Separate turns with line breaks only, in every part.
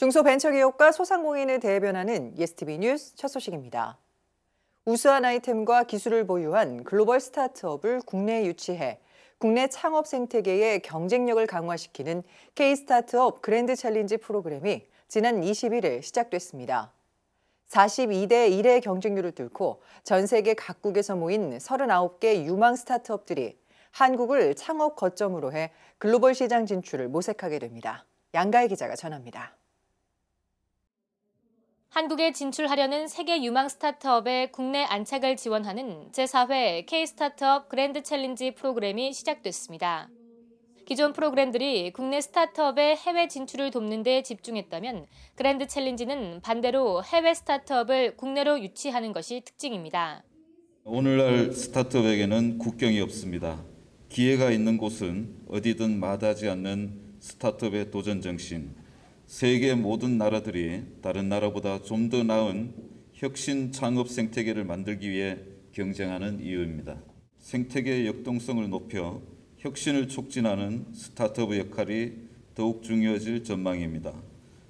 중소벤처기업과 소상공인을 대변하는 예스티비 뉴스 첫 소식입니다. 우수한 아이템과 기술을 보유한 글로벌 스타트업을 국내에 유치해 국내 창업 생태계의 경쟁력을 강화시키는 K-스타트업 그랜드 챌린지 프로그램이 지난 21일 시작됐습니다. 42대 1의 경쟁률을 뚫고 전 세계 각국에서 모인 39개 유망 스타트업들이 한국을 창업 거점으로 해 글로벌 시장 진출을 모색하게 됩니다. 양가희 기자가 전합니다.
한국에 진출하려는 세계 유망 스타트업의 국내 안착을 지원하는 제4회 K-스타트업 그랜드 챌린지 프로그램이 시작됐습니다. 기존 프로그램들이 국내 스타트업의 해외 진출을 돕는 데 집중했다면 그랜드 챌린지는 반대로 해외 스타트업을 국내로 유치하는 것이 특징입니다.
오늘날 스타트업에게는 국경이 없습니다. 기회가 있는 곳은 어디든 마다하지 않는 스타트업의 도전 정신, 세계 모든 나라들이 다른 나라보다 좀 더 나은 혁신 창업 생태계를 만들기 위해 경쟁하는 이유입니다. 생태계의 역동성을 높여 혁신을 촉진하는 스타트업 역할이 더욱 중요해질 전망입니다.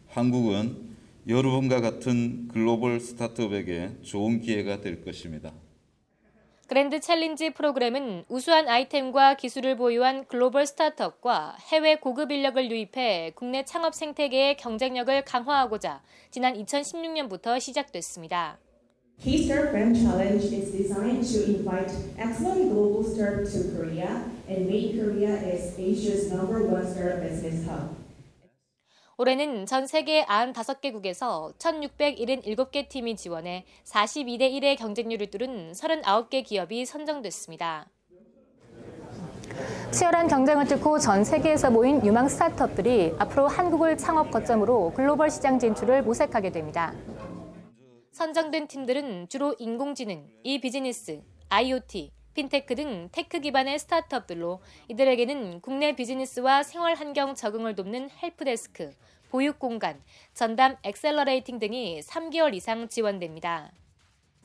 한국은 여러분과 같은 글로벌 스타트업에게 좋은 기회가 될 것입니다.
그랜드 챌린지 프로그램은 우수한 아이템과 기술을 보유한 글로벌 스타트업과 해외 고급 인력을 유입해 국내 창업 생태계의 경쟁력을 강화하고자 지난 2016년부터 시작됐습니다.
K-START Grand Challenge is designed to invite excellent global startups to Korea and make Korea as Asia's number one startup business hub.
올해는 전 세계 95개국에서 1,677개 팀이 지원해 42대 1의 경쟁률을 뚫은 39개 기업이 선정됐습니다. 치열한 경쟁을 뚫고 전 세계에서 모인 유망 스타트업들이 앞으로 한국을 창업 거점으로 글로벌 시장 진출을 모색하게 됩니다. 선정된 팀들은 주로 인공지능, 이 비즈니스 IoT, 핀테크 등 테크 기반의 스타트업들로 이들에게는 국내 비즈니스와 생활 환경 적응을 돕는 헬프데스크, 보육 공간, 전담 엑셀러레이팅 등이 3개월 이상 지원됩니다.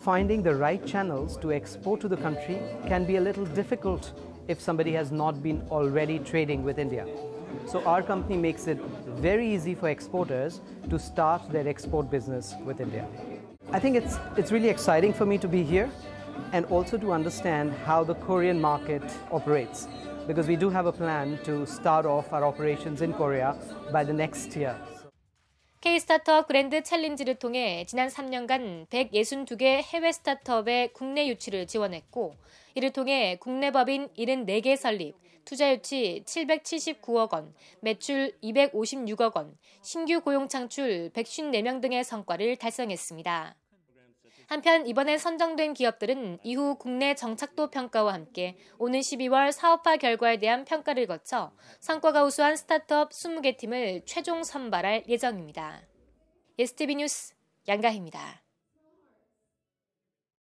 Finding the right channels to export to the country can be a little difficult if somebody has not been already trading with India. So our company makes it very easy for exporters to start their export business with India. I think it's, it's really exciting for me to be here and also to understand how the Korean market operates because we do have a plan to start off our operations in Korea by the next year.
K-스타트업 그랜드 챌린지를 통해 지난 3년간 162개 해외 스타트업의 국내 유치를 지원했고 이를 통해 국내 법인 74개 설립, 투자 유치 779억 원, 매출 256억 원, 신규 고용 창출 154명 등의 성과를 달성했습니다. 한편 이번에 선정된 기업들은 이후 국내 정착도 평가와 함께 오는 12월 사업화 결과에 대한 평가를 거쳐 성과가 우수한 스타트업 20개 팀을 최종 선발할 예정입니다. STB 뉴스 양가희입니다.